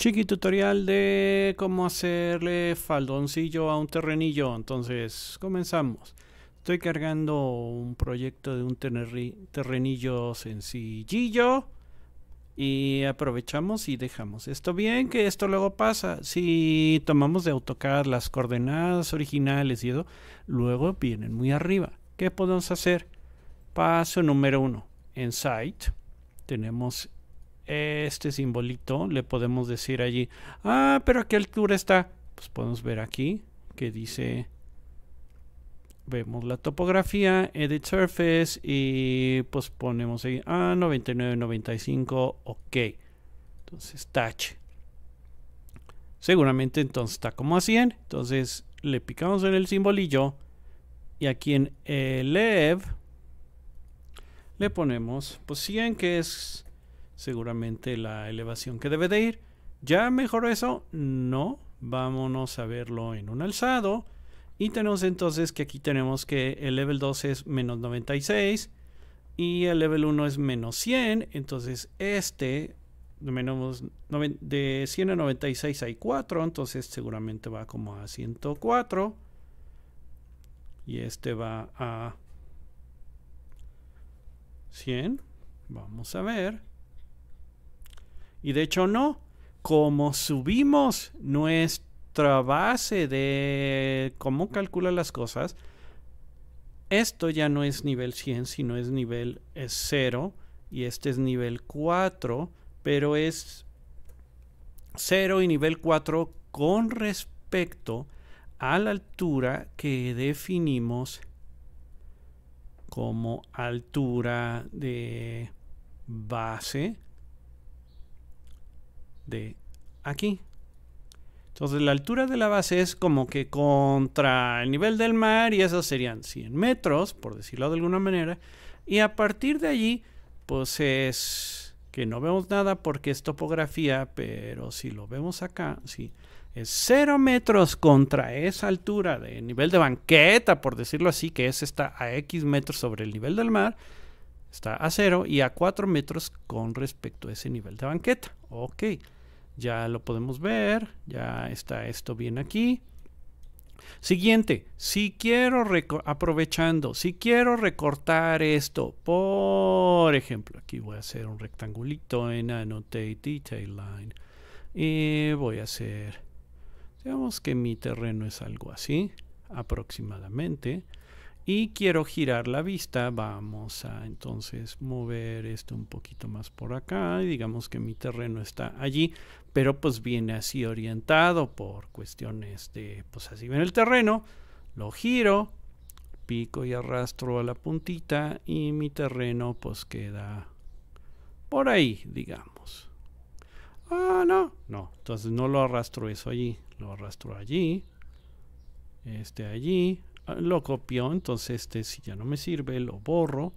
Chiqui tutorial de cómo hacerle faldoncillo a un terrenillo. Entonces, comenzamos. Estoy cargando un proyecto de un terrenillo sencillillo. Y aprovechamos y dejamos esto bien, que esto luego pasa. Si tomamos de AutoCAD las coordenadas originales y eso, luego vienen muy arriba. ¿Qué podemos hacer? Paso número uno. En Site tenemos este simbolito, le podemos decir allí, ah, pero a qué altura está. Pues podemos ver aquí que dice, vemos la topografía, edit surface y pues ponemos ahí, ah, 99, 95, ok. Entonces, touch. Seguramente entonces está como a 100. Entonces le picamos en el simbolillo y aquí en elev le ponemos pues 100 que es seguramente la elevación que debe de ir. ¿Ya mejoró eso? No, vámonos a verlo en un alzado. Y tenemos entonces que aquí tenemos que el level 2 es menos 96 y el level 1 es menos 100. Entonces este de, menos de 100 a 96 hay 4, entonces seguramente va como a 104. Y este va a 100. Vamos a ver. Y de hecho no, como subimos nuestra base de cómo calcula las cosas, esto ya no es nivel 100, sino es nivel 0 y este es nivel 4, pero es 0 y nivel 4 con respecto a la altura que definimos como altura de base de aquí. Entonces la altura de la base es como que contra el nivel del mar y eso serían 100 metros, por decirlo de alguna manera. Y a partir de allí, pues es que no vemos nada porque es topografía, pero si lo vemos acá, sí, es 0 metros contra esa altura de nivel de banqueta, por decirlo así, que es está a X metros sobre el nivel del mar, está a 0 y a 4 metros con respecto a ese nivel de banqueta. Ok. Ya lo podemos ver, ya está esto bien aquí. Siguiente, si quiero, aprovechando, si quiero recortar esto, por ejemplo, aquí voy a hacer un rectangulito en Annotate Detail Line. Y voy a hacer, digamos que mi terreno es algo así, aproximadamente y quiero girar la vista, vamos a entonces mover esto un poquito más por acá, y digamos que mi terreno está allí, pero pues viene así orientado por cuestiones de, pues así ven el terreno, lo giro, pico y arrastro a la puntita y mi terreno pues queda por ahí, digamos. Ah, no, no, entonces no lo arrastro eso allí, lo arrastro allí, este allí, lo copió, entonces este si ya no me sirve, lo borro.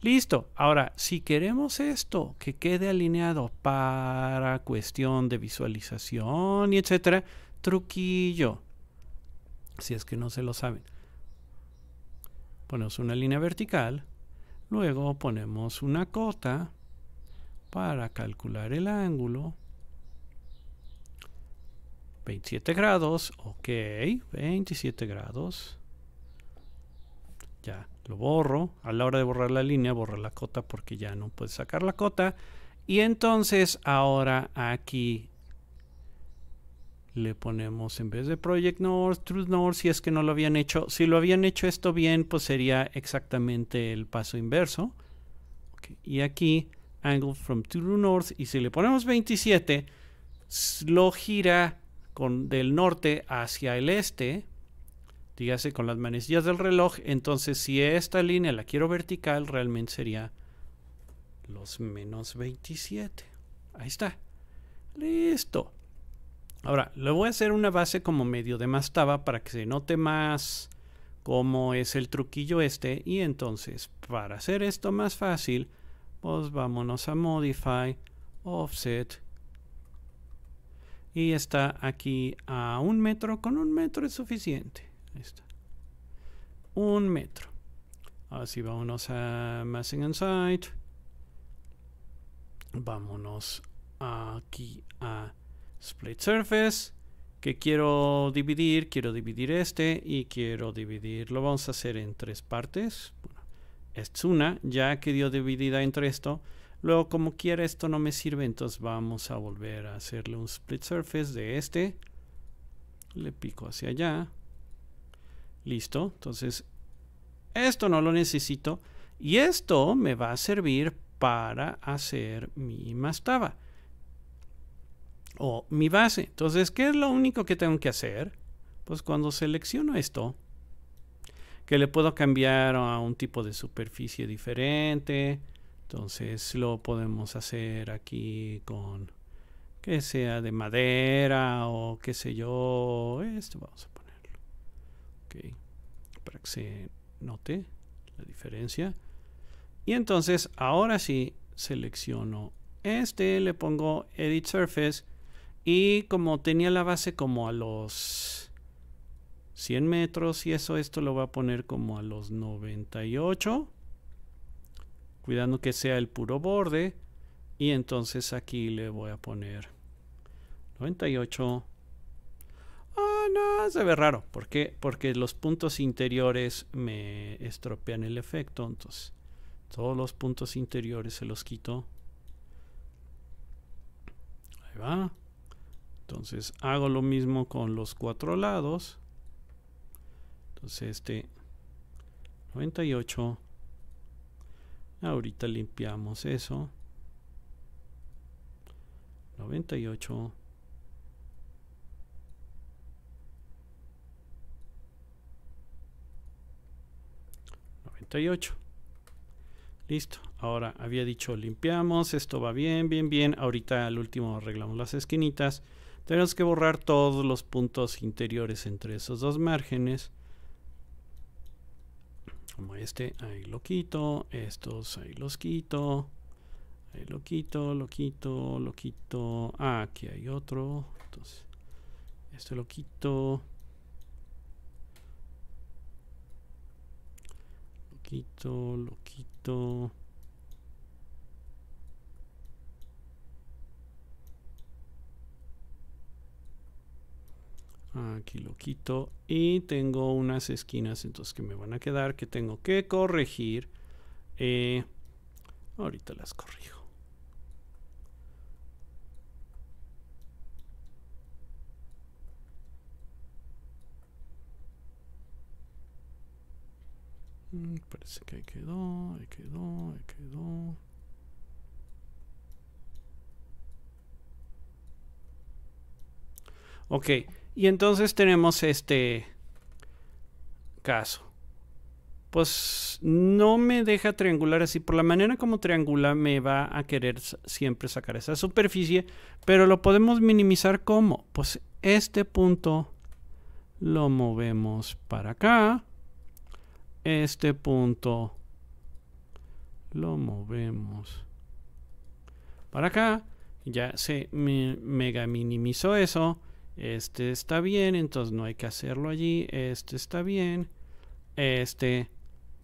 Listo. Ahora, si queremos esto que quede alineado para cuestión de visualización y etcétera, truquillo. Si es que no se lo saben. Ponemos una línea vertical, luego ponemos una cota para calcular el ángulo. 27 grados, ok, 27 grados ya lo borro. A la hora de borrar la línea, borro la cota porque ya no puede sacar la cota. Y entonces ahora aquí le ponemos en vez de Project North, True North, si es que no lo habían hecho. Si lo habían hecho esto bien, pues sería exactamente el paso inverso. Y aquí, Angle from True North, y si le ponemos 27, lo gira con, del norte hacia el este, dígase con las manecillas del reloj, entonces si esta línea la quiero vertical, realmente sería los menos 27. Ahí está. Listo. Ahora, le voy a hacer una base como medio de mastaba para que se note más cómo es el truquillo este. Y entonces, para hacer esto más fácil, pues vámonos a Modify, Offset. Y está aquí a un metro. Con un metro es suficiente está. Un metro. Ahora sí, vámonos a Massing Inside Vámonos aquí a Split Surface. Que quiero dividir, quiero dividir este y quiero dividir. Lo vamos a hacer en tres partes. es una, ya que dio dividida entre esto. Luego, como quiera, esto no me sirve, entonces vamos a volver a hacerle un split surface de este. Le pico hacia allá. Listo, entonces esto no lo necesito y esto me va a servir para hacer mi mastaba o mi base. Entonces, ¿qué es lo único que tengo que hacer? Pues cuando selecciono esto, que le puedo cambiar a un tipo de superficie diferente. Entonces lo podemos hacer aquí con que sea de madera o qué sé yo. Esto vamos a para que se note la diferencia. Y entonces ahora sí selecciono este, le pongo Edit Surface y como tenía la base como a los 100 metros y eso, esto lo voy a poner como a los 98. Cuidando que sea el puro borde. Y entonces aquí le voy a poner 98 no, se ve raro. ¿Por qué? Porque los puntos interiores me estropean el efecto. Entonces, todos los puntos interiores se los quito. Ahí va. Entonces, hago lo mismo con los cuatro lados. Entonces, este 98. Ahorita limpiamos eso. 98. Listo. Ahora había dicho limpiamos, esto va bien, bien, bien. Ahorita al último arreglamos las esquinitas. Tenemos que borrar todos los puntos interiores entre esos dos márgenes. Como este, ahí lo quito. Estos ahí los quito. Ahí lo quito, lo quito, lo quito. Ah, aquí hay otro. Entonces, esto lo quito. quito, lo quito. Aquí lo quito y tengo unas esquinas entonces que me van a quedar que tengo que corregir. Eh, ahorita las corrijo. Mm, parece que ahí quedó, ahí quedó, ahí quedó. Ok, y entonces tenemos este caso. Pues no me deja triangular así. Por la manera como triangula me va a querer siempre sacar esa superficie. Pero lo podemos minimizar como. Pues este punto lo movemos para acá este punto lo movemos para acá. Ya se mega minimizó eso. Este está bien, entonces no hay que hacerlo allí. Este está bien. Este,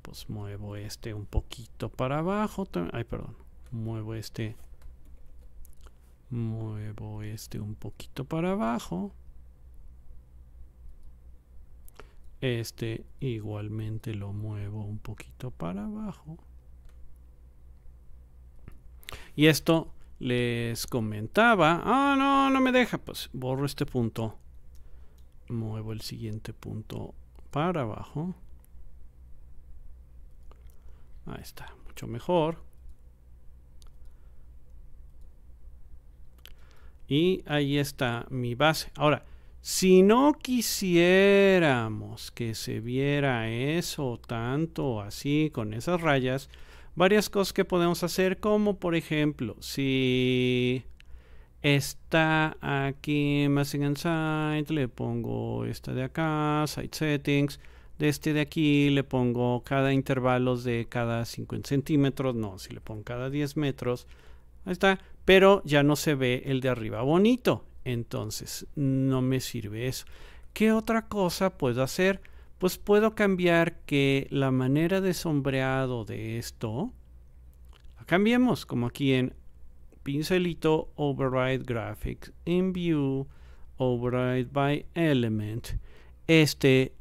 pues muevo este un poquito para abajo. Ay, perdón. Muevo este. Muevo este un poquito para abajo. Este igualmente lo muevo un poquito para abajo. Y esto les comentaba, ah, no, no me deja, pues borro este punto, muevo el siguiente punto para abajo. Ahí está, mucho mejor. Y ahí está mi base. Ahora, si no quisiéramos que se viera eso tanto así con esas rayas, varias cosas que podemos hacer, como por ejemplo, si está aquí Massing and Site, le pongo esta de acá, Site Settings, de este de aquí le pongo cada intervalo de cada 50 centímetros, no, si le pongo cada 10 metros, ahí está, pero ya no se ve el de arriba bonito, entonces, no me sirve eso. ¿Qué otra cosa puedo hacer? Pues puedo cambiar que la manera de sombreado de esto la cambiemos, como aquí en pincelito, override graphics, in view, override by element. Este,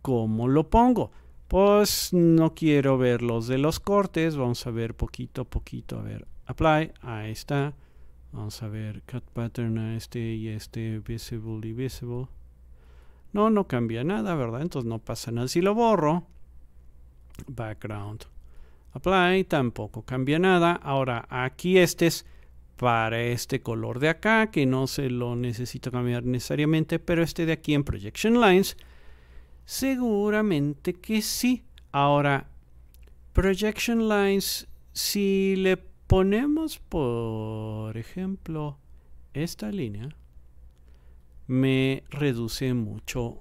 ¿cómo lo pongo? Pues no quiero ver los de los cortes, vamos a ver poquito a poquito, a ver, apply, ahí está. Vamos a ver, cut pattern a este y este, visible y visible. No, no cambia nada, ¿verdad? Entonces no pasa nada. Si lo borro, background, apply, tampoco cambia nada. Ahora, aquí este es para este color de acá, que no se lo necesito cambiar necesariamente, pero este de aquí en projection lines, seguramente que sí. Ahora, projection lines, si le ponemos, por ejemplo, esta línea, me reduce mucho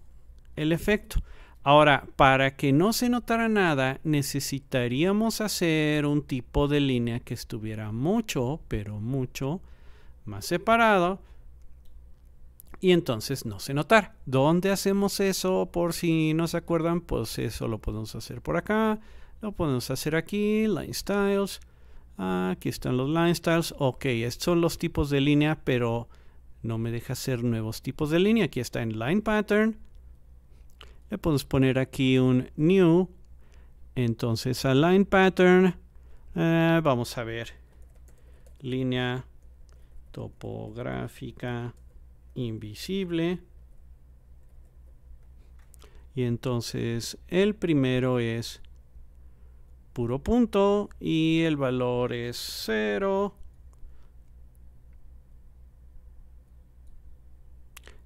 el efecto. Ahora, para que no se notara nada, necesitaríamos hacer un tipo de línea que estuviera mucho, pero mucho más separado. Y entonces no se notar ¿Dónde hacemos eso? Por si no se acuerdan, pues eso lo podemos hacer por acá. Lo podemos hacer aquí, Line Styles. Aquí están los line styles. Ok, estos son los tipos de línea, pero no me deja hacer nuevos tipos de línea. Aquí está en line pattern. Le podemos poner aquí un new. Entonces a line pattern. Eh, vamos a ver. Línea topográfica invisible. Y entonces el primero es puro punto y el valor es 0.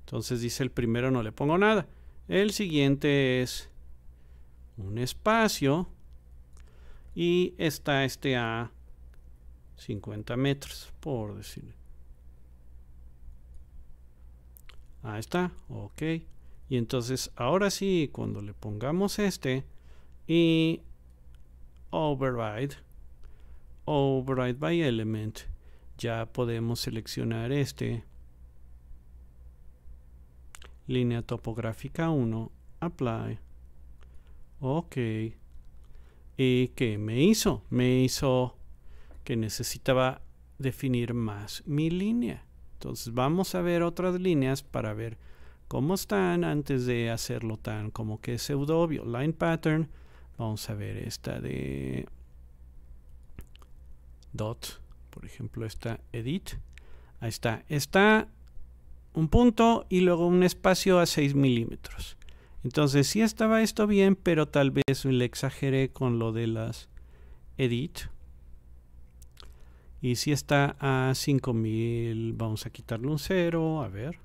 Entonces dice el primero no le pongo nada. El siguiente es un espacio y está este a 50 metros, por decirlo. Ahí está, ok. Y entonces ahora sí, cuando le pongamos este y override, override by element, ya podemos seleccionar este, línea topográfica 1, apply, ok, y que me hizo, me hizo que necesitaba definir más mi línea. Entonces vamos a ver otras líneas para ver cómo están antes de hacerlo tan como que es obvio. Line pattern, Vamos a ver esta de dot, por ejemplo, esta edit. Ahí está. Está un punto y luego un espacio a 6 milímetros. Entonces si estaba esto bien, pero tal vez le exageré con lo de las edit. Y si está a 5000, vamos a quitarle un 0, a ver.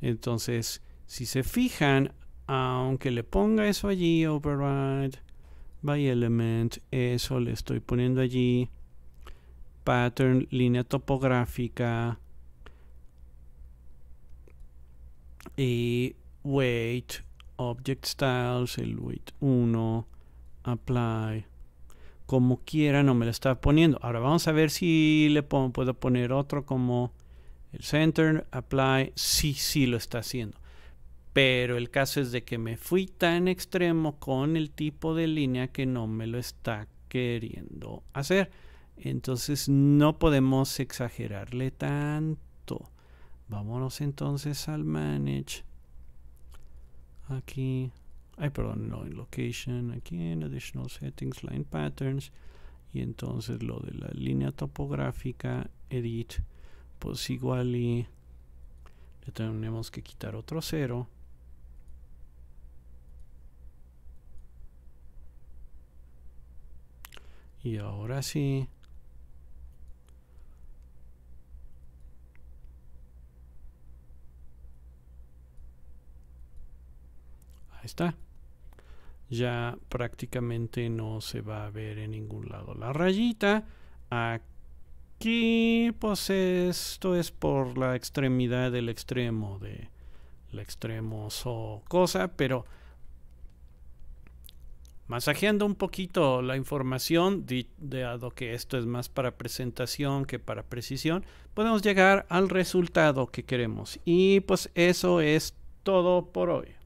Entonces, si se fijan, aunque le ponga eso allí, override by element, eso le estoy poniendo allí, pattern, línea topográfica, y weight, object styles, el weight 1, apply, como quiera, no me lo está poniendo. Ahora vamos a ver si le puedo poner otro como el center, apply, sí, sí lo está haciendo. Pero el caso es de que me fui tan extremo con el tipo de línea que no me lo está queriendo hacer. Entonces no podemos exagerarle tanto. Vámonos entonces al manage. Aquí. Ay, perdón, no, en location. Aquí en additional settings, line patterns. Y entonces lo de la línea topográfica, edit pues igual y le tenemos que quitar otro cero. Y ahora sí. Ahí está. Ya prácticamente no se va a ver en ningún lado la rayita aquí, pues esto es por la extremidad del extremo, de la o cosa, pero masajeando un poquito la información, dado que esto es más para presentación que para precisión, podemos llegar al resultado que queremos. Y pues eso es todo por hoy.